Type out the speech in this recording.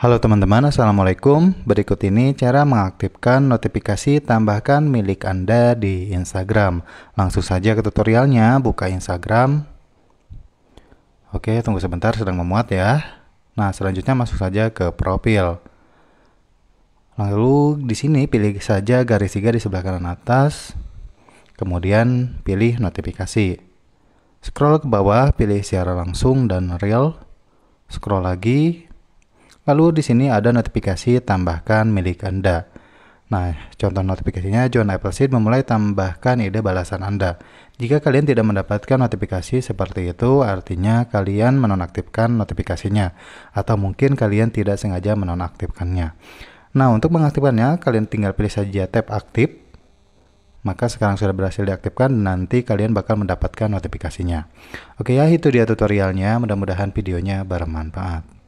Halo teman-teman, Assalamualaikum. Berikut ini cara mengaktifkan notifikasi tambahkan milik Anda di Instagram. Langsung saja ke tutorialnya, buka Instagram. Oke, tunggu sebentar, sedang memuat ya. Nah, selanjutnya masuk saja ke profil. Lalu di sini pilih saja garis tiga di sebelah kanan atas. Kemudian pilih notifikasi. Scroll ke bawah, pilih siaran langsung dan real. Scroll lagi, Lalu di sini ada notifikasi tambahkan milik Anda. Nah, contoh notifikasinya John Appleseed memulai tambahkan ide balasan Anda. Jika kalian tidak mendapatkan notifikasi seperti itu, artinya kalian menonaktifkan notifikasinya atau mungkin kalian tidak sengaja menonaktifkannya. Nah, untuk mengaktifkannya, kalian tinggal pilih saja tab aktif. Maka sekarang sudah berhasil diaktifkan, nanti kalian bakal mendapatkan notifikasinya. Oke ya, itu dia tutorialnya. Mudah-mudahan videonya bermanfaat.